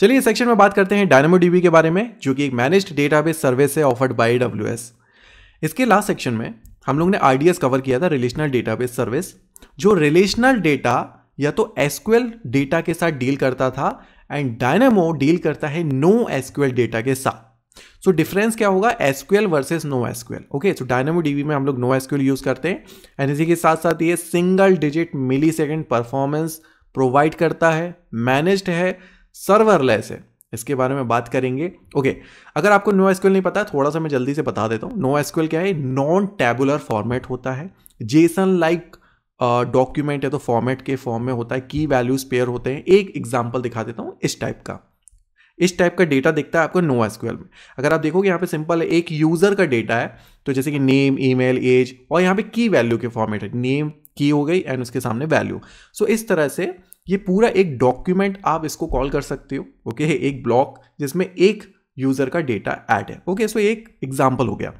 चलिए सेक्शन में बात करते हैं डायनामो डीबी के बारे में जो कि एक डेटा डेटाबेस सर्विस है ऑफर्ड बाय डब्ल्यू इसके लास्ट सेक्शन में हम लोग ने आर कवर किया था रिलेशनल डेटाबेस सर्विस जो रिलेशनल डेटा या तो एसक्यूएल डेटा के साथ डील करता था एंड डायनामो डील करता है नो एसक्यूएल डेटा के साथ सो so, डिफरेंस क्या होगा SQL versus no SQL okay so Dynamo DB में हम लोग नो एसक्यूएल यूज करते हैं एंड इसी के साथ साथ ये single digit milli performance provide करता है मैनेज्ड है सर्वरलेस है इसके बारे में बात करेंगे ओके अगर आपको नो एसक्यूएल नहीं पता थोड़ा सा मैं जल्दी से बता देता हूँ नो एसक्यूएल क्या है नॉन टैबुलर फॉर्मेट होता है जेसन लाइक डॉक्यूमेंट है तो फॉर्मेट के फॉर्म में होता है की वैल्यूज पेयर होते हैं एक एग्जाम्पल दिखा देता हूँ इस टाइप का इस टाइप का डेटा दिखता है आपको नो एसक्यूएल में अगर आप देखोगे यहाँ पे सिंपल है एक यूज़र का डेटा है तो जैसे कि नेम ईमेल एज और यहाँ पे की वैल्यू के फॉर्मेट है नेम की हो गई एंड उसके सामने वैल्यू सो so, इस तरह से ये पूरा एक डॉक्यूमेंट आप इसको कॉल कर सकते हो ओके okay? एक ब्लॉक जिसमें एक यूज़र का डेटा ऐड है ओके सो एक एग्जाम्पल हो गया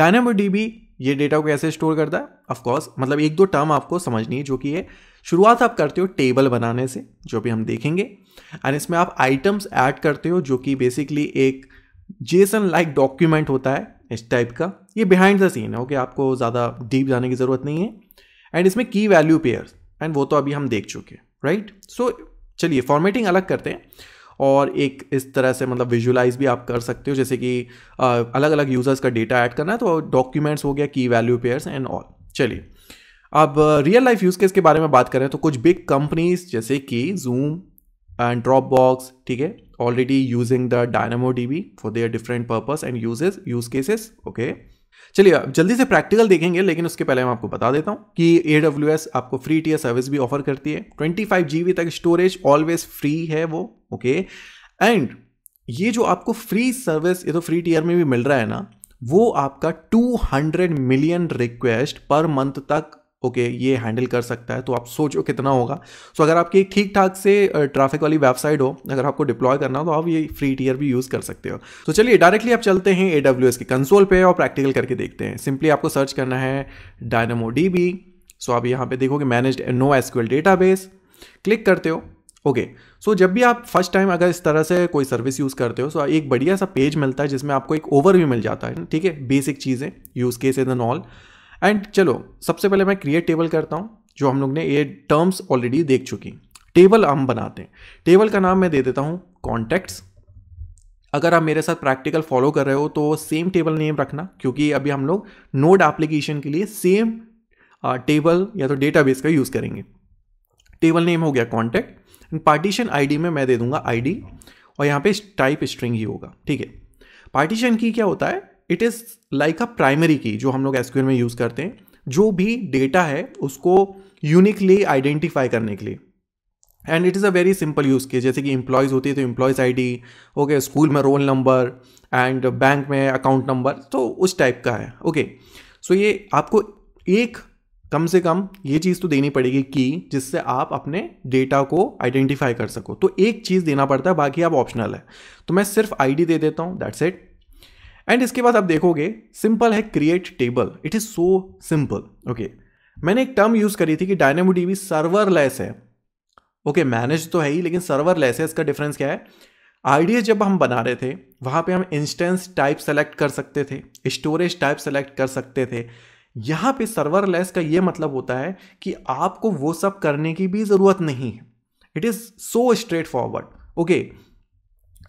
डायनामो डीबी ये डेटा को कैसे स्टोर करता है ऑफकोर्स मतलब एक दो टर्म आपको समझनी है जो कि है शुरुआत आप करते हो टेबल बनाने से जो भी हम देखेंगे एंड इसमें आप आइटम्स ऐड करते हो जो कि बेसिकली एक जेसन लाइक डॉक्यूमेंट होता है इस टाइप का ये बिहाइंड द सीन है ओके आपको ज़्यादा डीप जाने की ज़रूरत नहीं है एंड इसमें की वैल्यू पेयर्स एंड वो तो अभी हम देख चुके राइट सो so, चलिए फॉर्मेटिंग अलग करते हैं और एक इस तरह से मतलब विजुलाइज भी आप कर सकते हो जैसे कि आ, अलग अलग यूज़र्स का डेटा ऐड करना है तो डॉक्यूमेंट्स हो गया की वैल्यू पेयर्स एंड ऑल चलिए अब रियल लाइफ यूज़ केस के बारे में बात करें तो कुछ बिग कंपनीज जैसे कि जूम एंड ड्रॉप बॉक्स ठीक है already using the Dynamo D B for their different purpose and usages use cases okay चलिए अब जल्दी से प्रैक्टिकल देखेंगे लेकिन उसके पहले मैं आपको बता देता हूँ कि ए आपको फ्री टीयर सर्विस भी ऑफर करती है ट्वेंटी फाइव तक स्टोरेज ऑलवेज फ्री है वो ओके okay? एंड ये जो आपको फ्री सर्विस ये तो फ्री टीयर में भी मिल रहा है ना वो आपका 200 मिलियन रिक्वेस्ट पर मंथ तक ओके okay, ये हैंडल कर सकता है तो आप सोचो कितना होगा सो so, अगर आपकी एक ठीक ठाक से ट्रैफिक वाली वेबसाइट हो अगर आपको डिप्लॉय करना हो तो आप ये फ्री टीयर भी यूज़ कर सकते हो तो so, चलिए डायरेक्टली आप चलते हैं ए डब्ल्यू एस के कंसोल पे और प्रैक्टिकल करके देखते हैं सिंपली आपको सर्च करना है डायनमो डी बी सो आप यहाँ पर देखोगे manage no SQL base click करते हो ओके okay. सो so, जब भी आप फर्स्ट टाइम अगर इस तरह से कोई सर्विस यूज़ करते हो सो so एक बढ़िया सा पेज मिलता है जिसमें आपको एक ओवरव्यू मिल जाता है ठीक है बेसिक चीज़ें use case is an all and चलो सबसे पहले मैं क्रिएट टेबल करता हूँ जो हम लोग ने ये टर्म्स ऑलरेडी देख चुकी टेबल हम बनाते हैं टेबल का नाम मैं दे देता हूँ कॉन्टैक्ट्स अगर आप मेरे साथ प्रैक्टिकल फॉलो कर रहे हो तो सेम टेबल नेम रखना क्योंकि अभी हम लोग नोड एप्लीकेशन के लिए सेम टेबल या तो डेटाबेस का यूज़ करेंगे टेबल नेम हो गया कॉन्टैक्ट पार्टीशन आईडी में मैं दे दूंगा आईडी और यहाँ पे टाइप स्ट्रिंग ही होगा ठीक है पार्टीशन की क्या होता है it is like a primary key जो हम लोग एसक्यूएल में यूज़ करते हैं जो भी डेटा है उसको यूनिकली आइडेंटिफाई करने के लिए and it is a very simple use के जैसे कि इम्प्लॉयज़ होती है तो employees I D okay school में रोल नंबर एंड बैंक में अकाउंट नंबर तो उस टाइप का है ओके okay. सो so ये आपको एक कम से कम ये चीज़ तो देनी पड़ेगी की जिससे आप अपने डेटा को आइडेंटिफाई कर सको तो एक चीज़ देना पड़ता है बाकी आप ऑप्शनल है तो मैं सिर्फ आईडी दे देता हूँ दैट्स इट एंड इसके बाद आप देखोगे सिंपल है create table it is so simple okay मैंने एक टर्म यूज़ करी थी कि डायनेमो डीबी लेस है ओके okay, मैनेज तो है ही लेकिन सर्वर लेस है इसका डिफरेंस क्या है आइडिया जब हम बना रहे थे वहाँ पे हम इंस्टेंस टाइप सेलेक्ट कर सकते थे स्टोरेज टाइप सेलेक्ट कर सकते थे यहाँ पे लेस का ये मतलब होता है कि आपको वो सब करने की भी ज़रूरत नहीं है it is so straightforward okay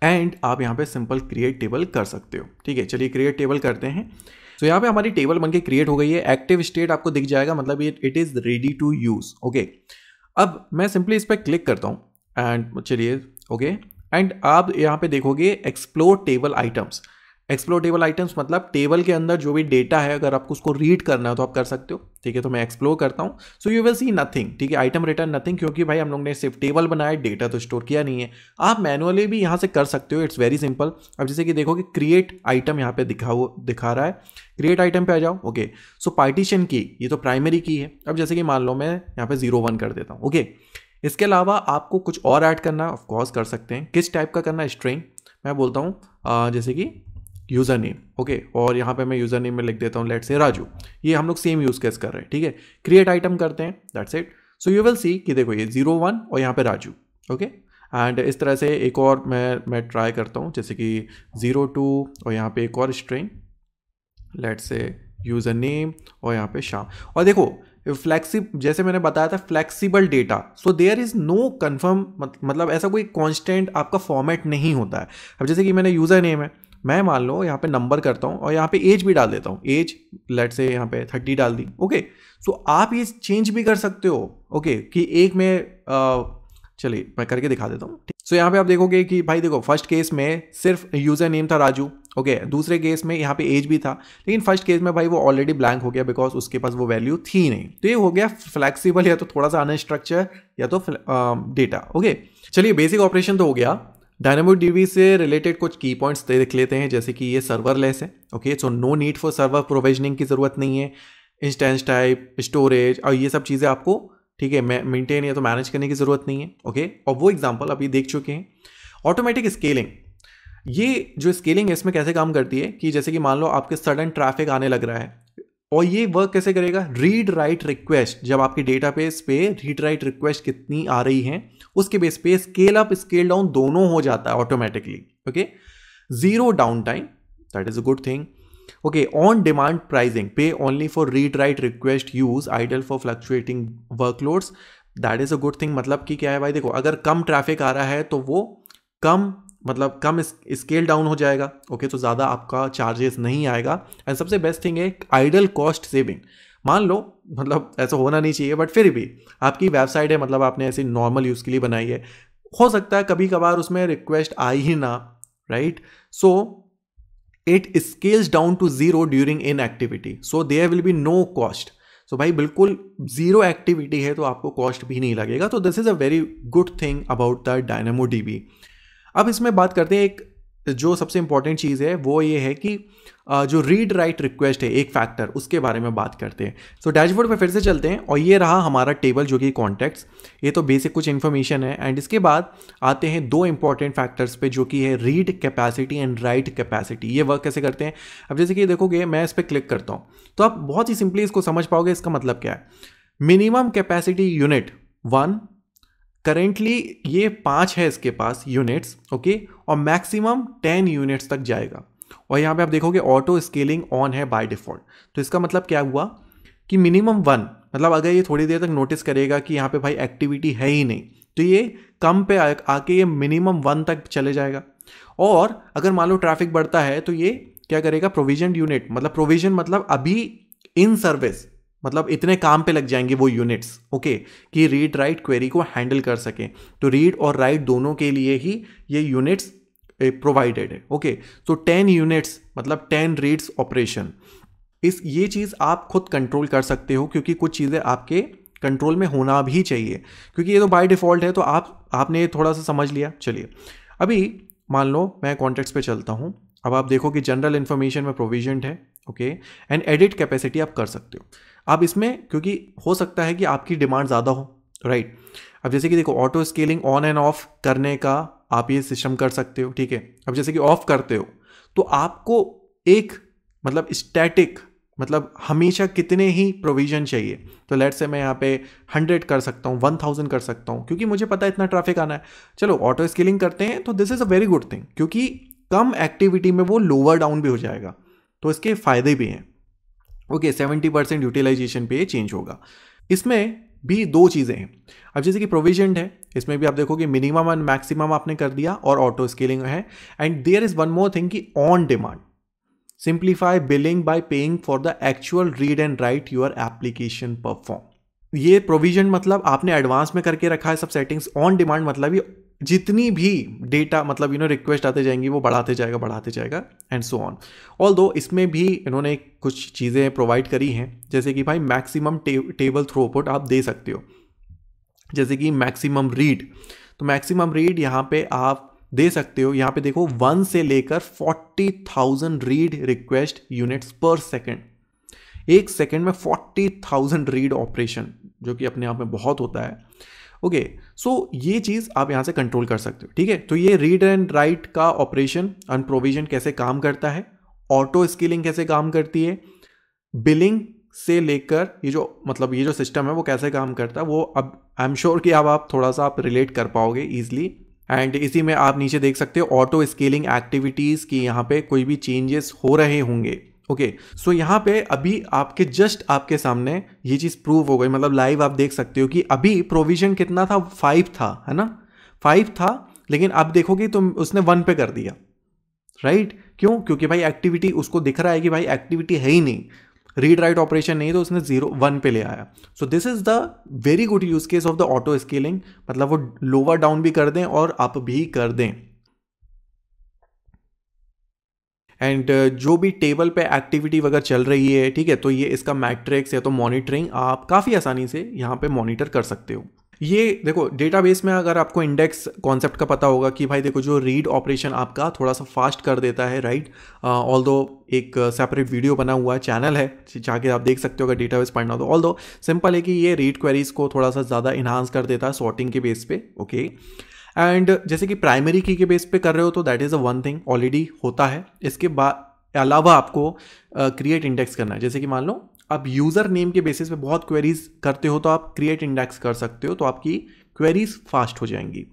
and आप यहाँ पे सिंपल क्रिएट टेबल कर सकते हो ठीक है चलिए क्रिएट टेबल करते हैं तो so, यहाँ पे हमारी टेबल बनके क्रिएट हो गई है एक्टिव स्टेट आपको दिख जाएगा मतलब ये it is ready to use okay अब मैं सिंपली इस पर क्लिक करता हूँ एंड चलिए ओके एंड आप यहाँ पे देखोगे explore table items explore table items मतलब टेबल के अंदर जो भी डेटा है अगर आपको उसको रीड करना है तो आप कर सकते हो ठीक है तो मैं एक्सप्लोर करता हूँ so you will see nothing ठीक है आइटम रिटर्न नथिंग क्योंकि भाई हम लोग ने सिर्फ टेबल बनाया डेटा तो स्टोर किया नहीं है आप मैनुअली भी यहाँ से कर सकते हो इट्स वेरी सिंपल अब जैसे कि देखो कि क्रिएट आइटम यहाँ पे दिखा हुआ दिखा रहा है क्रिएट आइटम पे आ जाओ ओके सो पार्टीशन की ये तो प्राइमरी की है अब जैसे कि मान लो मैं यहाँ पे जीरो वन कर देता हूँ ओके इसके अलावा आपको कुछ और ऐड करना ऑफकोर्स कर सकते हैं किस टाइप का करना स्ट्रिंग मैं बोलता हूँ जैसे कि यूज़र नेम ओके और यहाँ पे मैं यूज़र नेम में लिख देता हूँ लेट से राजू ये हम लोग सेम यूज़ केस कर रहे हैं ठीक है क्रिएट आइटम करते हैं that's it so you will see कि देखो ये जीरो वन और यहाँ पे राजू ओके एंड इस तरह से एक और मैं मैं ट्राई करता हूँ जैसे कि ज़ीरो टू और यहाँ पे एक और string let's say user name और यहाँ पे शाम और देखो फ्लैक्सी जैसे मैंने बताया था flexible data so there is no confirm मतलब ऐसा कोई कॉन्स्टेंट आपका फॉर्मेट नहीं होता है अब जैसे कि मैंने यूज़र नेम है मैं मान लो यहाँ पे नंबर करता हूँ और यहाँ पे एज भी डाल देता हूँ एज लेट से यहाँ पे थर्टी डाल दी ओके सो आप ये चेंज भी कर सकते हो ओके कि एक में चलिए मैं करके दिखा देता हूँ सो यहाँ पे आप देखोगे कि भाई देखो फर्स्ट केस में सिर्फ यूज़र नेम था राजू ओके okay, दूसरे केस में यहाँ पे एज भी था लेकिन फर्स्ट केस में भाई वो ऑलरेडी ब्लैंक हो गया बिकॉज उसके पास वो वैल्यू थी नहीं तो ये हो गया फ्लेक्सिबल या तो थोड़ा सा अनस्ट्रक्चर या तो डेटा ओके okay? चलिए बेसिक ऑपरेशन तो हो गया डायनामो डीवी से रिलेटेड कुछ की पॉइंट्स देख लेते हैं जैसे कि ये सर्वर लेस है okay so no need for server provisioning की ज़रूरत नहीं है इंस्टेंस टाइप स्टोरेज और ये सब चीज़ें आपको ठीक है मेंटेन या तो मैनेज करने की ज़रूरत नहीं है ओके और वो एग्जाम्पल अभी देख चुके हैं ऑटोमेटिक स्केलिंग ये जो स्केलिंग है इसमें कैसे काम करती है कि जैसे कि मान लो आपके सडन ट्रैफिक आने लग रहा है और ये वर्क कैसे करेगा रीड राइट रिक्वेस्ट जब आपके डेटाबेस पे रीड राइट रिक्वेस्ट कितनी आ रही है उसके बेस पे स्केल अप स्केल डाउन दोनों हो जाता है automatically okay zero downtime that is a good thing okay on demand pricing pay only for read write request use idle for fluctuating workloads that is a good thing मतलब कि क्या है भाई देखो अगर कम ट्रैफिक आ रहा है तो वो कम मतलब कम स्केल डाउन हो जाएगा ओके तो ज़्यादा आपका चार्जेस नहीं आएगा एंड सबसे बेस्ट थिंग है आइडल कॉस्ट सेविंग मान लो मतलब ऐसा होना नहीं चाहिए बट फिर भी आपकी वेबसाइट है मतलब आपने ऐसे नॉर्मल यूज़ के लिए बनाई है हो सकता है कभी कभार उसमें रिक्वेस्ट आई ही ना right so it scales down to zero during inactivity so there will be no cost so भाई बिल्कुल ज़ीरो एक्टिविटी है तो आपको कॉस्ट भी नहीं लगेगा तो this is a very good thing about the Dynamo D अब इसमें बात करते हैं एक जो सबसे इंपॉर्टेंट चीज़ है वो ये है कि जो रीड राइट रिक्वेस्ट है एक फैक्टर उसके बारे में बात करते हैं सो डैशबोर्ड पे फिर से चलते हैं और ये रहा हमारा टेबल जो कि कॉन्टैक्ट्स ये तो बेसिक कुछ इन्फॉर्मेशन है एंड इसके बाद आते हैं दो इंपॉर्टेंट फैक्टर्स पे जो कि है read capacity and write capacity ये वर्क कैसे करते हैं अब जैसे कि देखोगे मैं इस पर क्लिक करता हूँ तो आप बहुत ही सिंपली इसको समझ पाओगे इसका मतलब क्या है minimum capacity unit one currently ये पाँच है इसके पास यूनिट्स ओके और मैक्सिमम टेन यूनिट्स तक जाएगा और यहाँ पे आप देखोगे ऑटो स्केलिंग ऑन है बाय डिफ़ॉल्ट तो इसका मतलब क्या हुआ कि मिनिमम वन मतलब अगर ये थोड़ी देर तक नोटिस करेगा कि यहाँ पे भाई एक्टिविटी है ही नहीं तो ये कम पे आ, आके ये मिनिमम वन तक चले जाएगा और अगर मान लो ट्रैफिक बढ़ता है तो ये क्या करेगा प्रोविजन यूनिट मतलब प्रोविजन मतलब अभी इन सर्विस मतलब इतने काम पे लग जाएंगे वो यूनिट्स ओके कि रीड राइट क्वेरी को हैंडल कर सकें तो रीड और राइट दोनों के लिए ही ये यूनिट्स प्रोवाइडेड eh, है ओके तो टेन यूनिट्स मतलब टेन रीड्स ऑपरेशन इस ये चीज़ आप खुद कंट्रोल कर सकते हो क्योंकि कुछ चीज़ें आपके कंट्रोल में होना भी चाहिए क्योंकि ये तो बाय डिफ़ॉल्ट है तो आप आपने थोड़ा सा समझ लिया चलिए अभी मान लो मैं कॉन्टेक्ट्स पे चलता हूँ अब आप देखो कि जनरल इन्फॉर्मेशन में प्रोविजेंट है ओके एंड एडिट कैपेसिटी आप कर सकते हो आप इसमें क्योंकि हो सकता है कि आपकी डिमांड ज़्यादा हो राइट right. अब जैसे कि देखो auto scaling on and off करने का आप ये सिस्टम कर सकते हो ठीक है अब जैसे कि ऑफ करते हो तो आपको एक मतलब स्टैटिक मतलब हमेशा कितने ही प्रोविजन चाहिए तो लेट से मैं यहाँ पे हंड्रेड कर सकता हूँ वन थाउजेंड कर सकता हूँ क्योंकि मुझे पता है इतना ट्रैफिक आना है चलो ऑटो स्केलिंग करते हैं तो this is a very good thing क्योंकि कम एक्टिविटी में वो लोअर डाउन भी हो जाएगा तो इसके फ़ायदे भी हैं ओके सेवेंटी परसेंट यूटिलाइजेशन पे चेंज होगा इसमें भी दो चीज़ें हैं अब जैसे कि प्रोविजन है इसमें भी आप देखोगे मिनिमम एंड मैक्सिमम आपने कर दिया और ऑटो स्केलिंग है and there is one more thing कि on demand simplify billing by paying for the actual read and write your application perform ये प्रोविजन मतलब आपने एडवांस में करके रखा है सब सेटिंग्स ऑन डिमांड मतलब ये जितनी भी डेटा मतलब यू नो रिक्वेस्ट आते जाएंगी वो बढ़ाते जाएगा बढ़ाते जाएगा एंड सो ऑन ऑल दो इसमें भी इन्होंने कुछ चीज़ें प्रोवाइड करी हैं जैसे कि भाई मैक्सिमम टेबल थ्रोपुट आप दे सकते हो जैसे कि मैक्सिमम रीड तो मैक्सिमम रीड यहाँ पे आप दे सकते हो यहाँ पे देखो वन से लेकर forty thousand read request units per second एक सेकेंड में फोर्टी थाउजेंड रीड ऑपरेशन जो कि अपने आप में बहुत होता है ओके सो ये चीज़ आप यहाँ से कंट्रोल कर सकते हो ठीक है तो ये रीड एंड राइट का ऑपरेशन अनप्रोविजन कैसे काम करता है ऑटो स्किलिंग कैसे काम करती है बिलिंग से लेकर ये जो मतलब ये जो सिस्टम है वो कैसे काम करता है वो अब आई एम श्योर कि अब आप थोड़ा सा आप रिलेट कर पाओगे ईजिली एंड इसी में आप नीचे देख सकते हो ऑटो स्केलिंग एक्टिविटीज़ की यहाँ पे कोई भी चेंजेस हो रहे होंगे ओके सो यहाँ पे अभी आपके जस्ट आपके सामने ये चीज़ प्रूव हो गई मतलब लाइव आप देख सकते हो कि अभी प्रोविजन कितना था फाइव था है ना फाइव था लेकिन आप देखोगे तो उसने वन पे कर दिया राइट right? क्यों क्योंकि भाई एक्टिविटी उसको दिख रहा है कि भाई एक्टिविटी है ही नहीं रीड राइट ऑपरेशन नहीं तो उसने जीरो वन पे ले आया so this is the very good use case of the auto scaling मतलब वो लोअर डाउन भी कर दें और अप भी कर दें एंड uh, जो भी टेबल पे एक्टिविटी वगैरह चल रही है ठीक है तो ये इसका मैट्रिक्स या तो मॉनिटरिंग आप काफ़ी आसानी से यहाँ पे मॉनिटर कर सकते हो ये देखो डेटाबेस में अगर आपको इंडेक्स कॉन्सेप्ट का पता होगा कि भाई देखो जो रीड ऑपरेशन आपका थोड़ा सा फास्ट कर देता है राइट ऑल दो एक सेपरेट uh, वीडियो बना हुआ चैनल है जाके आप देख सकते हो अगर डेटाबेस पढ़ना हो तो ऑल दो सिंपल है कि ये रीड क्वेरीज को थोड़ा सा ज़्यादा इन्हांस कर देता है सॉर्टिंग के बेस पे ओके okay? एंड जैसे कि प्राइमरी की के बेस पे कर रहे हो तो that is a one thing already होता है इसके बाद अलावा आपको क्रिएट uh, इंडेक्स करना है जैसे कि मान लो आप यूज़र नेम के बेसिस पे बहुत क्वेरीज करते हो तो आप क्रिएट इंडेक्स कर सकते हो तो आपकी क्वेरीज फास्ट हो जाएंगी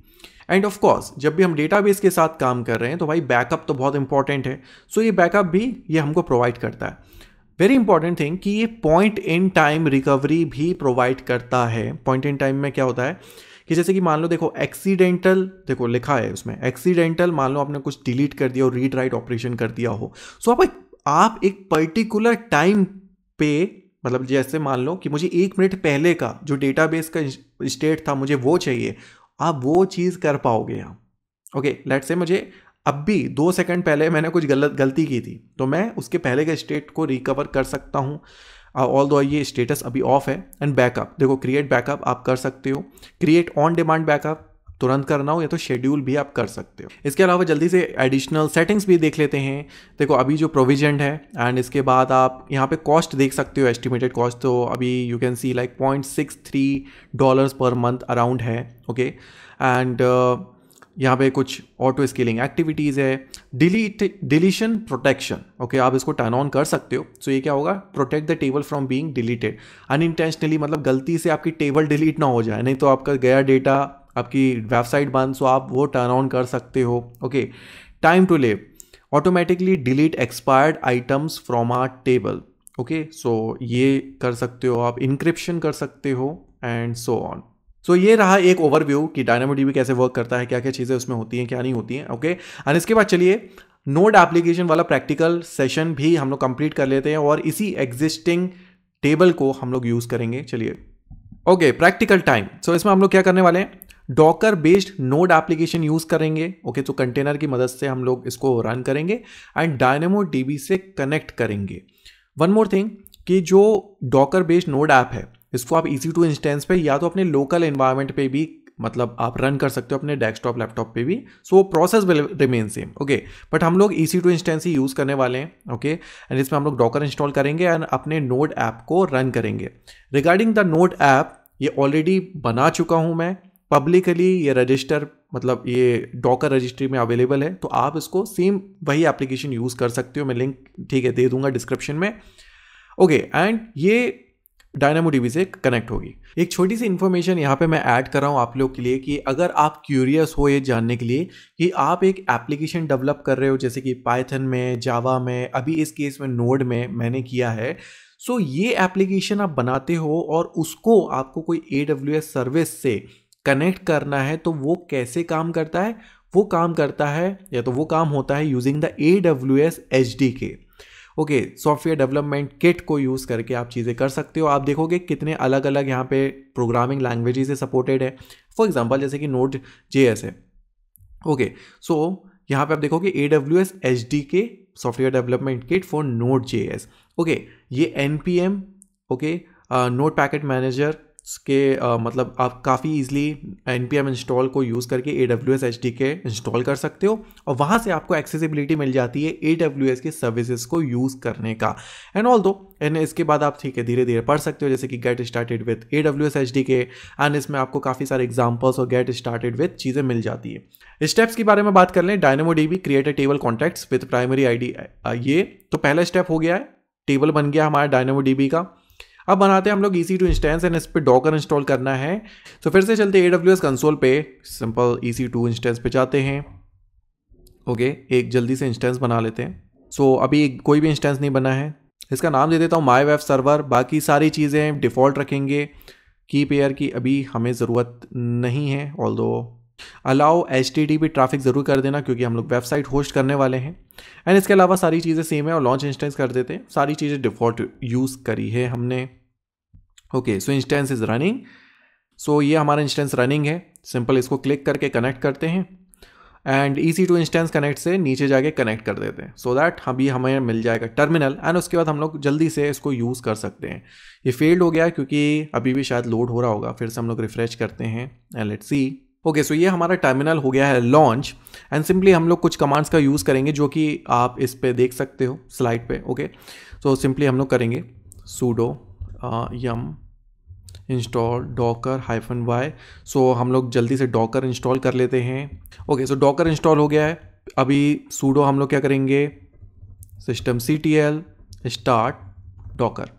एंड ऑफ कोर्स जब भी हम डेटाबेस के साथ काम कर रहे हैं तो भाई बैकअप तो बहुत इंपॉर्टेंट है सो so ये बैकअप भी ये हमको प्रोवाइड करता है वेरी इंपॉर्टेंट थिंग कि ये पॉइंट इन टाइम रिकवरी भी प्रोवाइड करता है पॉइंट इन टाइम में क्या होता है कि जैसे कि मान लो देखो एक्सीडेंटल देखो लिखा है उसमें एक्सीडेंटल मान लो आपने कुछ डिलीट कर दिया और रीड राइट ऑपरेशन कर दिया हो सो so आप एक आप एक पर्टिकुलर टाइम पे मतलब जैसे मान लो कि मुझे एक मिनट पहले का जो डेटाबेस का स्टेट था मुझे वो चाहिए आप वो चीज़ कर पाओगे आप ओके लेट से मुझे अब भी दो सेकंड पहले मैंने कुछ गलत गलती की थी तो मैं उसके पहले के स्टेट को रिकवर कर सकता हूँ ऑल दो ये स्टेटस अभी ऑफ है एंड बैकअप देखो क्रिएट बैकअप आप कर सकते हो क्रिएट ऑन डिमांड बैकअप तुरंत करना हो या तो शेड्यूल भी आप कर सकते हो इसके अलावा जल्दी से एडिशनल सेटिंग्स भी देख लेते हैं देखो अभी जो प्रोविजेंट है एंड इसके बाद आप यहाँ पे कॉस्ट देख सकते हो एस्टिमेटेड कॉस्ट तो अभी you can see like point six three dollar per month around है ओके एंड uh, यहाँ पे कुछ ऑटो स्केलिंग एक्टिविटीज़ है डिलीट डिलीशन प्रोटेक्शन ओके आप इसको टर्न ऑन कर सकते हो सो so ये क्या होगा protect the table from being deleted unintentionally मतलब गलती से आपकी टेबल डिलीट ना हो जाए नहीं तो आपका गया डेटा आपकी वेबसाइट बंद सो आप वो टर्न ऑन कर सकते हो okay time to live automatically delete expired items from our table okay so ये कर सकते हो आप इंक्रिप्शन कर सकते हो and so on so so, ये रहा एक ओवरव्यू कि डायनामो डीबी कैसे वर्क करता है क्या क्या चीज़ें उसमें होती हैं क्या नहीं होती हैं ओके एंड इसके बाद चलिए नोड एप्लीकेशन वाला प्रैक्टिकल सेशन भी हम लोग कंप्लीट कर लेते हैं और इसी एग्जिस्टिंग टेबल को हम लोग यूज़ करेंगे चलिए ओके प्रैक्टिकल टाइम सो इसमें हम लोग क्या करने वाले हैं docker based node application use करेंगे ओके okay, तो कंटेनर की मदद से हम लोग इसको रन करेंगे एंड डायनेमो डी से कनेक्ट करेंगे वन मोर थिंग कि जो डॉकर बेस्ड नोड ऐप है इसको आप इजी टू इंस्टेंस पे या तो अपने लोकल इन्वायरमेंट पे भी मतलब आप रन कर सकते हो अपने डेस्कटॉप लैपटॉप पे भी so process will remain same okay but हम लोग ई सी टू इंस्टेंस ही यूज़ करने वाले हैं ओके एंड इसमें हम लोग डॉकर इंस्टॉल करेंगे एंड अपने नोट ऐप को रन करेंगे रिगार्डिंग द नोट ऐप ये ऑलरेडी बना चुका हूँ मैं पब्लिकली ये रजिस्टर मतलब ये डॉकर रजिस्ट्री में अवेलेबल है तो आप इसको सेम वही एप्लीकेशन यूज़ कर सकते हो मैं लिंक ठीक है दे दूंगा डिस्क्रिप्शन में ओके okay, एंड ये डायनामो डीबी से कनेक्ट होगी एक छोटी सी इन्फॉर्मेशन यहाँ पे मैं ऐड कर रहा हूँ आप लोग के लिए कि अगर आप क्यूरियस हो ये जानने के लिए कि आप एक एप्लीकेशन डेवलप कर रहे हो जैसे कि पाइथन में जावा में अभी इस केस में नोड में मैंने किया है सो so, ये एप्लीकेशन आप बनाते हो और उसको आपको कोई ए सर्विस से कनेक्ट करना है तो वो कैसे काम करता है वो काम करता है या तो वो काम होता है using the A W S H D K okay software development kit को यूज़ करके आप चीज़ें कर सकते हो आप देखोगे कितने अलग अलग यहाँ पे प्रोग्रामिंग लैंग्वेजेस सपोर्टेड है फॉर एग्जांपल जैसे कि नोट जे है ओके सो यहाँ पे आप देखोगे A W S H D K software development kit for node J S okay ये N P M okay node packet manager के आ, मतलब आप काफ़ी easily N P M install को यूज़ करके A W S H D K install कर सकते हो और वहाँ से आपको एक्सेसिबिलिटी मिल जाती है ए डब्ल्यू एस की सर्विसेज को यूज़ करने का एंड ऑल दो एंड इसके बाद आप ठीक है धीरे धीरे पढ़ सकते हो जैसे कि get started with A W S H D K and इसमें आपको काफ़ी सारे एग्जाम्पल्स और गेट स्टार्टेड विथ चीज़ें मिल जाती है स्टेप्स के बारे में बात कर लें Dynamo D B create a table contacts with primary I D ये तो पहला स्टेप हो गया है टेबल बन गया हमारा डायनेमो डी बी का अब बनाते हैं हम लोग E C two instance and इस पर डॉकर इंस्टॉल करना है तो फिर से चलते ए डब्ल्यू एस कंसोल पे simple E C two instance पे जाते हैं ओके एक जल्दी से इंस्टेंस बना लेते हैं सो so, अभी कोई भी इंस्टेंस नहीं बना है इसका नाम दे देता हूँ माई वेब सर्वर बाकी सारी चीज़ें डिफ़ॉल्ट रखेंगे की पेयर की अभी हमें ज़रूरत नहीं है all allow H T T traffic ज़रूर कर देना क्योंकि हम लोग वेबसाइट होस्ट करने वाले हैं एंड इसके अलावा सारी चीज़ें सेम है और लॉन्च इंस्टेंस कर देते हैं सारी चीज़ें डिफ़ॉल्ट यूज़ करी है हमने okay so instance is running so ये हमारा इंस्टेंस रनिंग है सिंपल इसको क्लिक करके कनेक्ट करते हैं and EC two instance connect से नीचे जाके कनेक्ट कर देते हैं सो दैट अभी हमें मिल जाएगा टर्मिनल एंड उसके बाद हम लोग जल्दी से इसको यूज़ कर सकते हैं ये फेल्ड हो गया क्योंकि अभी भी शायद लोड हो रहा होगा फिर से हम लोग रिफ्रेश करते हैं and let's see okay okay, so so ये हमारा टर्मिनल हो गया है लॉन्च एंड सिंपली हम लोग कुछ कमांड्स का यूज़ करेंगे जो कि आप इस पर देख सकते हो स्लाइड पे ओके सो सिंपली हम लोग करेंगे sudo yum install docker hyphen Y so हम लोग जल्दी से डॉकर इंस्टॉल कर लेते हैं ओके सो डॉकर इंस्टॉल हो गया है अभी सूडो हम लोग क्या करेंगे system C T L start docker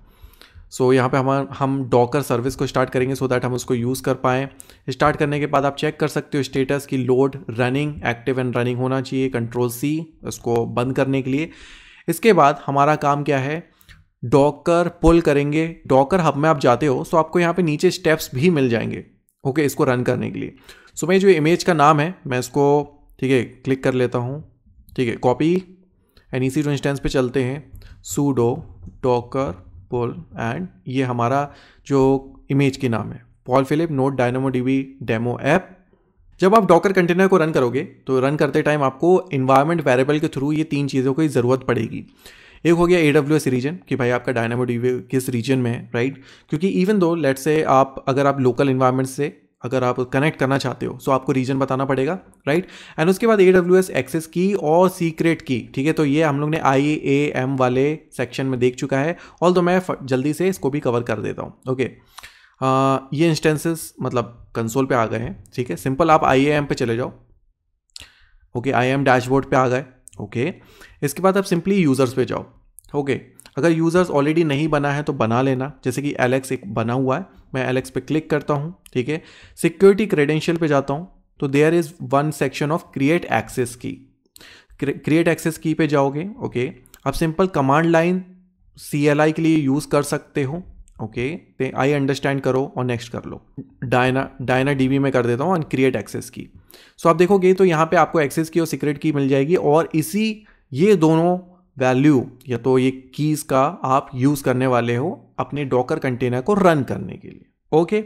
so so, यहाँ पे हम हम डॉकर सर्विस को स्टार्ट करेंगे सो so दैट हम उसको यूज़ कर पाएँ स्टार्ट करने के बाद आप चेक कर सकते हो स्टेटस की load running active and running होना चाहिए कंट्रोल सी उसको बंद करने के लिए इसके बाद हमारा काम क्या है डॉकर पुल करेंगे डॉकर हब में आप जाते हो सो आपको यहाँ पे नीचे स्टेप्स भी मिल जाएंगे ओके okay, इसको रन करने के लिए सो so, मैं जो इमेज का नाम है मैं इसको ठीक है क्लिक कर लेता हूँ ठीक है कॉपी ई सी जो इंस्टेंस पर चलते हैं सूडो डॉकर पॉल एंड ये हमारा जो इमेज के नाम है Paul Philip node Dynamo DB demo app जब आप डॉकर कंटेनर को रन करोगे तो रन करते टाइम आपको इन्वायरमेंट वेरिएबल के थ्रू ये तीन चीज़ों की ज़रूरत पड़ेगी एक हो गया ए डब्ल्यू एस रीजन कि भाई आपका डायनामो डीबी किस रीजन में है राइट क्योंकि इवन दो लेट से आप अगर आप लोकल इन्वायरमेंट से अगर आप कनेक्ट करना चाहते हो सो आपको रीजन बताना पड़ेगा राइट एंड उसके बाद ए डब्ल्यू एस एक्सेस की और सीक्रेट की ठीक है तो ये हम लोग ने आई ए एम वाले सेक्शन में देख चुका है ऑल तो मैं जल्दी से इसको भी कवर कर देता हूँ ओके okay. ये इंस्टेंसेस मतलब कंसोल पे आ गए हैं ठीक है सिंपल आप आई ए एम पे चले जाओ ओके आई एम डैशबोर्ड पे आ गए ओके okay. इसके बाद आप सिंपली यूज़र्स पे जाओ ओके okay. अगर यूज़र्स ऑलरेडी नहीं बना है तो बना लेना जैसे कि एलेक्स एक बना हुआ है मैं एलेक्स पे क्लिक करता हूँ ठीक है सिक्योरिटी क्रेडेंशियल पे जाता हूँ तो there is one section of create access key create access key पे जाओगे ओके आप सिंपल कमांड लाइन सी के लिए यूज़ कर सकते हो ओके तो आई अंडरस्टैंड करो और नेक्स्ट कर लो डायना डायना डी में कर देता हूँ एंड क्रिएट एक्सेस की सो आप देखोगे तो यहाँ पे आपको एक्सेस की और सीक्रेट की मिल जाएगी और इसी ये दोनों वैल्यू या तो ये कीज़ का आप यूज़ करने वाले हो अपने डॉकर कंटेनर को रन करने के लिए ओके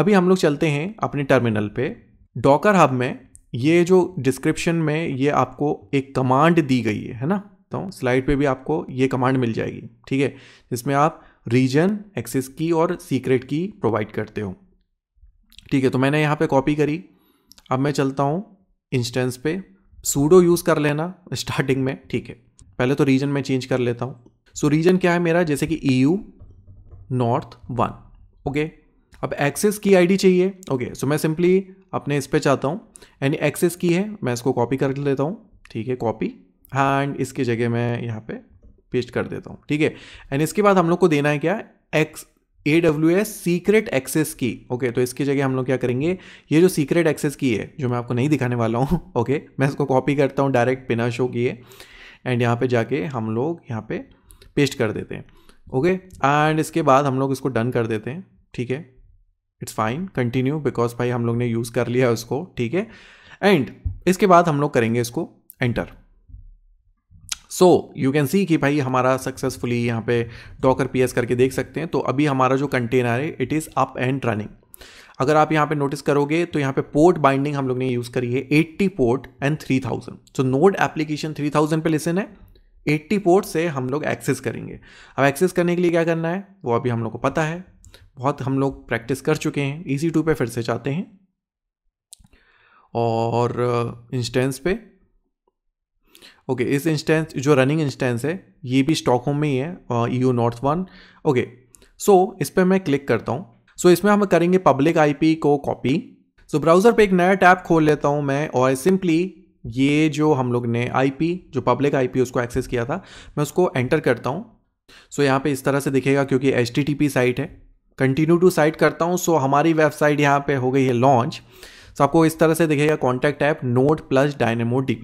अभी हम लोग चलते हैं अपने टर्मिनल पे डॉकर हब में ये जो डिस्क्रिप्शन में ये आपको एक कमांड दी गई है है ना तो स्लाइड पे भी आपको ये कमांड मिल जाएगी ठीक है जिसमें आप रीजन एक्सेस की और सीक्रेट की प्रोवाइड करते हो ठीक है तो मैंने यहाँ पे कॉपी करी अब मैं चलता हूँ इंस्टेंस पे सूडो यूज़ कर लेना स्टार्टिंग में ठीक है पहले तो रीजन मैं चेंज कर लेता हूँ सो so, रीजन क्या है मेरा जैसे कि E U north one okay अब एक्सेस की आईडी चाहिए ओके okay, सो so मैं सिंपली अपने इस पे चाहता हूँ यानी एक्सेस की है मैं इसको कॉपी कर लेता हूँ ठीक है कॉपी एंड इसकी जगह मैं यहाँ पे पेस्ट कर देता हूँ ठीक है एंड इसके बाद हम लोग को देना है क्या X A W S secret access key okay तो इसकी जगह हम लोग क्या करेंगे ये जो सीक्रेट एक्सेस की है जो मैं आपको नहीं दिखाने वाला हूँ ओके okay, मैं इसको कॉपी करता हूँ डायरेक्ट बिना शो किए एंड यहाँ पे जाके हम लोग यहाँ पे पेस्ट कर देते हैं ओके एंड इसके बाद हम लोग इसको डन कर देते हैं ठीक है इट्स फाइन कंटिन्यू बिकॉज भाई हम लोग ने यूज़ कर लिया उसको ठीक है एंड इसके बाद हम लोग करेंगे इसको enter so you can see कि भाई हमारा सक्सेसफुली यहाँ पे डॉकर पी करके देख सकते हैं तो अभी हमारा जो कंटेनर है it is up and running अगर आप यहाँ पे नोटिस करोगे तो यहाँ पे पोर्ट बाइंडिंग हम लोग ने यूज़ करी है 80 port and 3000 so node application three thousand पर लिसन है एट्टी पोर्ट से हम लोग एक्सेस करेंगे अब एक्सेस करने के लिए क्या करना है वो अभी हम लोग को पता है बहुत हम लोग प्रैक्टिस कर चुके हैं ई टू पर फिर से जाते हैं और इंस्टेंस uh, पे ओके okay, इस इंस्टेंस जो रनिंग इंस्टेंस है ये भी होम में ही है E north one okay so इस पर मैं क्लिक करता हूँ सो so, इसमें हम करेंगे पब्लिक आईपी को कॉपी सो ब्राउज़र पे एक नया टैब खोल लेता हूँ मैं और सिंपली ये जो हम लोग ने आईपी जो पब्लिक आईपी उसको एक्सेस किया था मैं उसको एंटर करता हूँ सो so, यहाँ पे इस तरह से दिखेगा क्योंकि एच साइट है कंटिन्यू टू साइट करता हूँ सो so, हमारी वेबसाइट यहाँ पे हो गई है लॉन्च सो so, आपको इस तरह से दिखेगा contact app node plus Dynamo D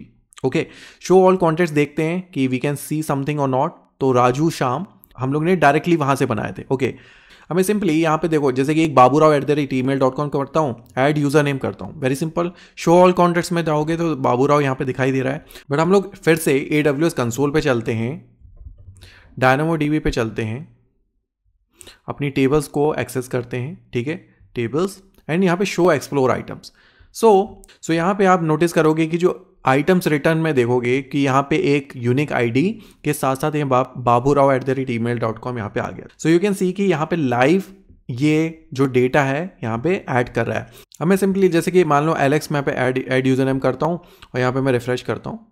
okay show all contact देखते हैं कि we can see something or not तो राजू शाम हम लोग ने डायरेक्टली वहाँ से बनाए थे ओके okay. हमें सिंपली यहाँ पे देखो जैसे कि एक Babu Rao at the rate E mail dot com करता हूँ एड यूजर नेम करता हूँ very simple show all contacts में जाओगे तो बाबू राव यहाँ पे दिखाई दे रहा है बट हम लोग फिर से ए डब्ल्यू एस कंसोल पर चलते हैं डायनामो डी पे चलते हैं अपनी टेबल्स को एक्सेस करते हैं ठीक है टेबल्स एंड यहाँ पे show explore items so so यहाँ पे आप नोटिस करोगे कि जो आइटम्स रिटर्न में देखोगे कि यहाँ पे एक यूनिक आईडी के साथ साथ ये Babu Rao at the rate E mail dot com यहाँ पे आ गया सो यू कैन सी कि यहाँ पे लाइव ये जो डेटा है यहाँ पे ऐड कर रहा है अब मैं सिंपली जैसे कि मान लो एलेक्स मैं पे ऐड ऐड यूज़र नेम करता हूँ और यहाँ पे मैं रिफ्रेश करता हूँ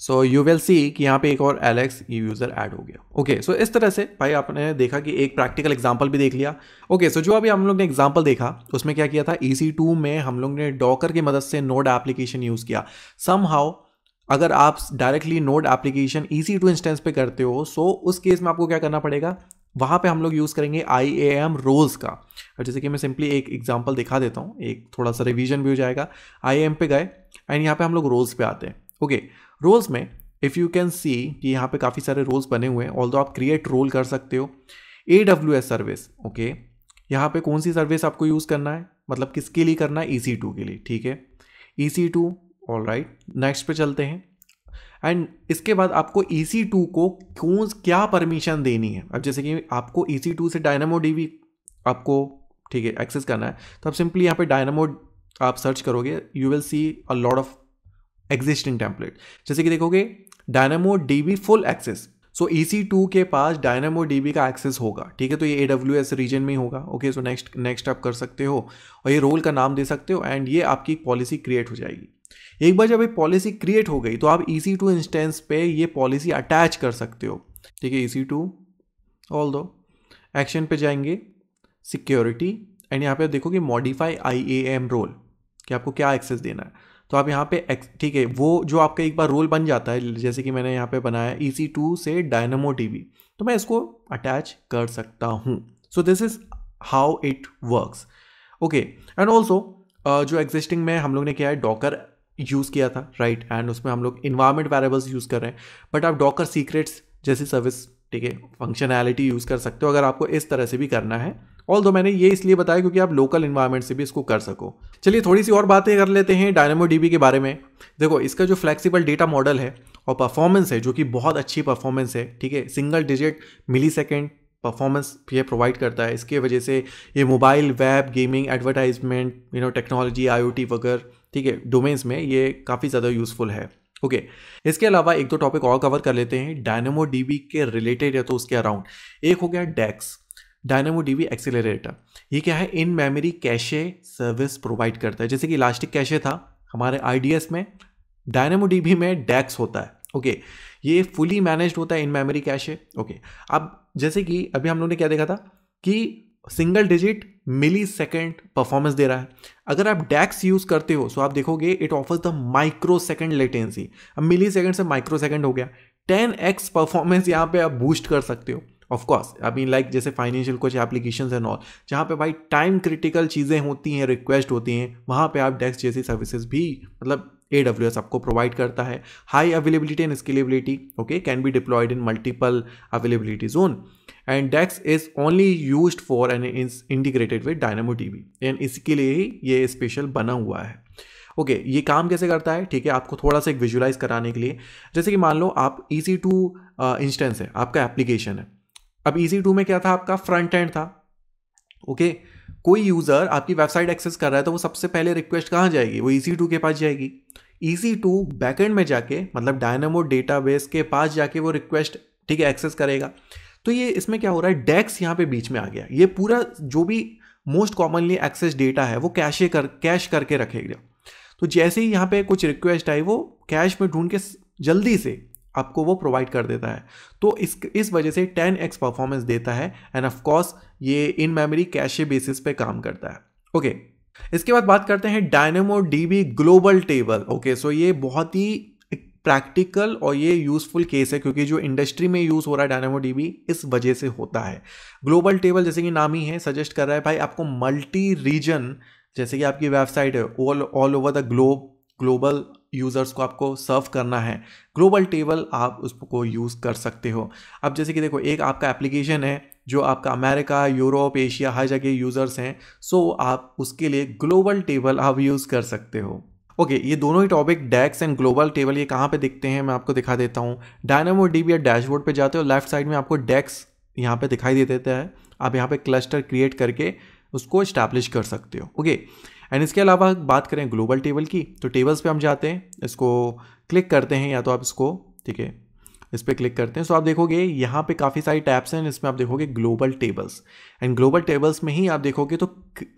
सो यू विल सी कि यहाँ पे एक और एलेक्स यूज़र ऐड हो गया ओके okay, सो so इस तरह से भाई आपने देखा कि एक प्रैक्टिकल एग्जाम्पल भी देख लिया ओके okay, सो so जो अभी हम लोग ने एग्जाम्पल देखा उसमें क्या किया था ई में हम लोग ने डॉकर की मदद से नोड एप्लीकेशन यूज़ किया सम अगर आप directly node application E two instance पे करते हो सो so उस केस में आपको क्या करना पड़ेगा वहाँ पे हम लोग यूज़ करेंगे आई ए एम रोल्स का और जैसे कि मैं सिंपली एक एग्जांपल दिखा देता हूँ एक थोड़ा सा रिवीजन भी हो जाएगा आई एम पे गए एंड यहाँ पे हम लोग रोल्स पे आते हैं ओके रोल्स में इफ़ यू कैन सी कि यहाँ पे काफ़ी सारे रोल्स बने हुए हैं ऑल आप क्रिएट रोल कर सकते हो A W S service okay यहाँ पे कौन सी सर्विस आपको यूज़ करना है मतलब किसके लिए करना है ई सी टू के लिए ठीक है E C two all right next पे चलते हैं एंड इसके बाद आपको ई सी टू को क्यों क्या परमिशन देनी है अब जैसे कि आपको ई सी टू से डायनामो डी भी आपको ठीक है एक्सेस करना है तो आप सिंपली यहाँ पे डायनामो आप सर्च करोगे you will see a lot of existing template जैसे कि देखोगे Dynamo DB full access so E C two के पास डायनामो डीबी का एक्सेस होगा ठीक है तो ये ए डब्ल्यू एस रीजन में ही होगा ओके सो नेक्स्ट नेक्स्ट आप कर सकते हो और ये रोल का नाम दे सकते हो एंड ये आपकी पॉलिसी क्रिएट हो जाएगी एक बार जब ये पॉलिसी क्रिएट हो गई तो आप ई सी टू इंस्टेंस पे ये पॉलिसी अटैच कर सकते हो ठीक है ई सी टू ऑल दो एक्शन पे जाएंगे सिक्योरिटी एंड यहाँ पे आप देखोगे modify I A M role कि आपको क्या एक्सेस देना है तो आप यहाँ पे ठीक है वो जो आपका एक बार रोल बन जाता है जैसे कि मैंने यहाँ पे बनाया ई सी टू से डायनमो टी वी तो मैं इसको अटैच कर सकता हूँ so this is how it works okay and also जो एग्जिस्टिंग में हम लोग ने किया है डॉकर यूज़ किया था राइट right? एंड उसमें हम लोग इन्वायरमेंट वेरेबल्स यूज़ कर रहे हैं बट आप डॉकर सीक्रेट्स जैसी सर्विस ठीक है फंक्शनैलिटी यूज़ कर सकते हो अगर आपको इस तरह से भी करना है ऑल दो मैंने ये इसलिए बताया क्योंकि आप लोकल इन्वायरमेंट से भी इसको कर सको चलिए थोड़ी सी और बातें कर लेते हैं डायनामो डीबी के बारे में देखो इसका जो फ्लेक्सिबल डेटा मॉडल है और परफॉर्मेंस है जो कि बहुत अच्छी परफॉर्मेंस है ठीक है single digit millisecond performance ये प्रोवाइड करता है इसके वजह से ये mobile web gaming advertisement you know technology IOT वगैरह ठीक है डोमेन्स में ये काफ़ी ज़्यादा यूज़फुल है ओके okay. इसके अलावा एक दो तो टॉपिक और कवर कर लेते हैं डायनेमो डीबी के रिलेटेड या तो उसके अराउंड एक हो गया डेक्स डायनेमो डीबी एक्सेलरेटर ये क्या है in memory cache service provide करता है जैसे कि इलास्टिक कैशे था हमारे आईडीएस में डायनेमो डीबी में डेक्स होता है ओके okay. ये फुली मैनेज्ड होता है इन मेमोरी कैशे ओके अब जैसे कि अभी हम लोगों ने क्या देखा था कि single digit millisecond performance दे रहा है अगर आप डैक्स यूज़ करते हो सो आप देखोगे it offers the microsecond latency अब मिली सेकेंड से माइक्रो सेकेंड हो गया टेन एक्स परफॉर्मेंस यहाँ पे आप बूस्ट कर सकते हो ऑफकोर्स आई मीन लाइक जैसे फाइनेंशियल कुछ एप्लीकेशन एंड ऑल जहाँ पे भाई टाइम क्रिटिकल चीज़ें होती हैं रिक्वेस्ट होती हैं वहाँ पे आप डेस्क जैसी सर्विसेज भी मतलब ए डब्ल्यू एस आपको प्रोवाइड करता है high availability and scalability okay can be deployed in multiple availability zone and DAX is only use for an integrated with Dynamo DB and इसके लिए ही ये स्पेशल बना हुआ है ओके okay, ये काम कैसे करता है ठीक है आपको थोड़ा सा एक विजुलाइज कराने के लिए जैसे कि मान लो आप ई सी टू इंस्टेंस है आपका एप्लीकेशन है अब ई सी टू में क्या था आपका फ्रंट एंड था ओके okay, कोई यूज़र आपकी वेबसाइट एक्सेस कर रहा है तो वो सबसे पहले रिक्वेस्ट कहाँ जाएगी वो ई सी टू के पास जाएगी ई सी टू बैकेंड में जाके मतलब डायनामो डेटाबेस के पास जाके वो रिक्वेस्ट ठीक है एक्सेस करेगा तो ये इसमें क्या हो रहा है डेक्स यहाँ पे बीच में आ गया ये पूरा जो भी मोस्ट कॉमनली एक्सेस डेटा है वो कैशे कर कैश करके रखेगा तो जैसे ही यहाँ पे कुछ रिक्वेस्ट आई वो कैश में ढूंढ के जल्दी से आपको वो प्रोवाइड कर देता है तो इस इस वजह से 10x परफॉर्मेंस देता है एंड ऑफ कोर्स ये इन मेमोरी कैशे बेसिस पे काम करता है ओके okay, इसके बाद बात करते हैं Dynamo DB global table okay so ये बहुत ही प्रैक्टिकल और ये यूजफुल केस है क्योंकि जो इंडस्ट्री में यूज़ हो रहा है डायनामो डीबी इस वजह से होता है ग्लोबल टेबल जैसे कि नाम ही है सजेस्ट कर रहा है भाई आपको मल्टी रीजन जैसे कि आपकी वेबसाइट है all all over the globe global users को आपको सर्व करना है ग्लोबल टेबल आप उसको यूज़ कर सकते हो अब जैसे कि देखो एक आपका एप्लीकेशन है जो आपका अमेरिका यूरोप एशिया हर जगह यूज़र्स हैं सो आप उसके लिए ग्लोबल टेबल आप यूज़ कर सकते हो ओके ये दोनों ही topic DAX and global table ये कहाँ पे दिखते हैं मैं आपको दिखा देता हूँ डायनामो डीबी या डैशबोर्ड पे जाते हो लेफ्ट साइड में आपको डैक्स यहाँ पे दिखाई दे देता है आप यहाँ पे क्लस्टर क्रिएट करके उसको इस्टेब्लिश कर सकते हो ओके एंड इसके अलावा बात करें ग्लोबल टेबल की तो टेबल्स पर हम जाते हैं इसको क्लिक करते हैं या तो आप इसको ठीक है इस पर क्लिक करते हैं सो so, आप देखोगे यहाँ पे काफ़ी सारी टैब्स हैं इसमें आप देखोगे global tables and global tables में ही आप देखोगे तो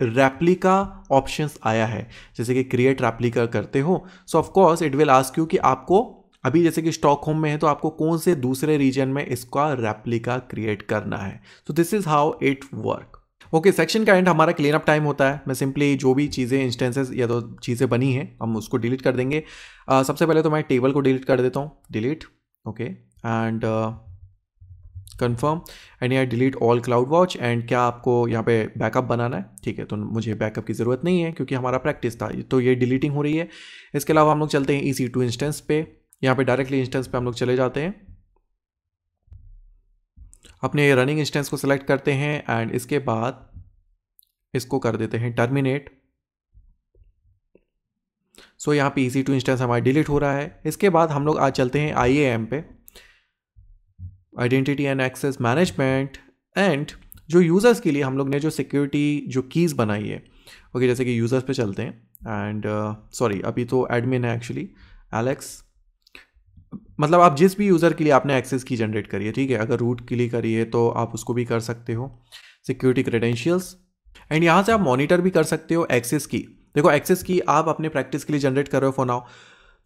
रैप्लिका ऑप्शंस आया है जैसे कि क्रिएट रैप्लिका करते हो so of course it will ask you कि आपको अभी जैसे कि स्टॉक होम में है तो आपको कौन से दूसरे रीजन में इसका रैप्लिका क्रिएट करना है so this is how it work okay section का एंड हमारा क्लीन अप टाइम होता है मैं सिंपली जो भी चीज़ें इंस्टेंसेस या तो चीज़ें बनी हैं हम उसको डिलीट कर देंगे uh, सबसे पहले तो मैं टेबल को डिलीट कर देता हूँ delete okay and confirm confirm and I delete all cloud watch and क्या आपको यहाँ पे बैकअप बनाना है ठीक है तो मुझे बैकअप की ज़रूरत नहीं है क्योंकि हमारा प्रैक्टिस था तो ये डिलीटिंग हो रही है इसके अलावा हम लोग चलते हैं ई सी टू इंस्टेंस पे यहाँ पे डायरेक्टली इंस्टेंस पे हम लोग चले जाते हैं अपने रनिंग इंस्टेंस को सिलेक्ट करते हैं एंड इसके बाद इसको कर देते हैं टर्मिनेट सो यहाँ पे ई टू इंस्टेंस हमारा डिलीट हो रहा है इसके बाद हम लोग आज चलते हैं आई पे identity and access management and जो यूज़र्स के लिए हम लोग ने जो सिक्योरिटी जो कीज़ बनाई है ओके okay, जैसे कि यूज़र्स पे चलते हैं एंड सॉरी uh, अभी तो एडमिन है एक्चुअली एलेक्स मतलब आप जिस भी यूज़र के लिए आपने एक्सेस की जनरेट करी है ठीक है अगर रूट के लिए करी है तो आप उसको भी कर सकते हो सिक्योरिटी क्रेडेंशियल्स एंड यहाँ से आप मॉनिटर भी कर सकते हो एक्सेस की देखो एक्सेस की आप अपने प्रैक्टिस के लिए जनरेट कर रहे हो फॉर नाउ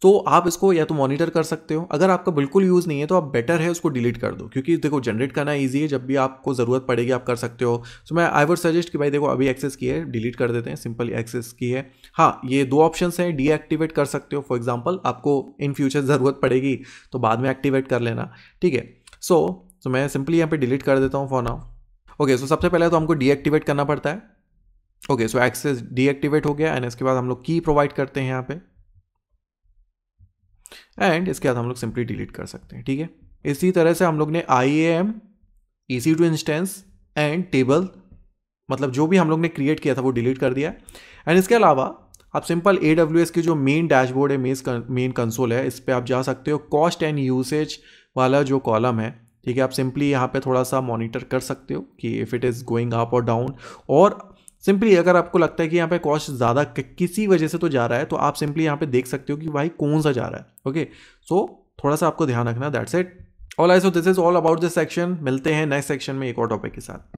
तो आप इसको या तो मॉनिटर कर सकते हो अगर आपका बिल्कुल यूज़ नहीं है तो आप बेटर है उसको डिलीट कर दो क्योंकि देखो जनरेट करना ईजी है जब भी आपको ज़रूरत पड़ेगी आप कर सकते हो सो मैं आई वुड सजेस्ट कि भाई देखो अभी एक्सेस की है डिलीट कर देते हैं सिंपल एक्सेस की है हाँ ये दो ऑप्शन हैं डीएक्टिवेट कर सकते हो फॉर एग्जाम्पल आपको इन फ्यूचर ज़रूरत पड़ेगी तो बाद में एक्टिवेट कर लेना ठीक है सो so, तो so मैं सिंपली यहाँ पे डिलीट कर देता हूँ फ़ोन आओ ओके सो सबसे पहले तो हमको डीएक्टिवेट करना पड़ता है ओके सो एक्सेस डीएक्टिवेट हो गया एंड इसके बाद हम लोग की प्रोवाइड करते हैं यहाँ पे एंड इसके बाद हम लोग सिंपली डिलीट कर सकते हैं ठीक है इसी तरह से हम लोग ने I M E C two instance and table मतलब जो भी हम लोग ने क्रिएट किया था वो डिलीट कर दिया एंड इसके अलावा आप सिंपल ए डब्ल्यू एस की जो मेन डैशबोर्ड है मेन मेन कंसोल है इस पर आप जा सकते हो कॉस्ट एंड यूसेज वाला जो कॉलम है ठीक है आप सिंपली यहाँ पे थोड़ा सा मॉनिटर कर सकते हो कि if it is going up और डाउन और सिंपली अगर आपको लगता है कि यहाँ पे कॉस्ट ज़्यादा किसी वजह से तो जा रहा है तो आप सिंपली यहाँ पे देख सकते हो कि भाई कौन सा जा रहा है ओके सो so, थोड़ा सा आपको ध्यान रखना that's it all I so this is all about this section मिलते हैं नेक्स्ट सेक्शन में एक और टॉपिक के साथ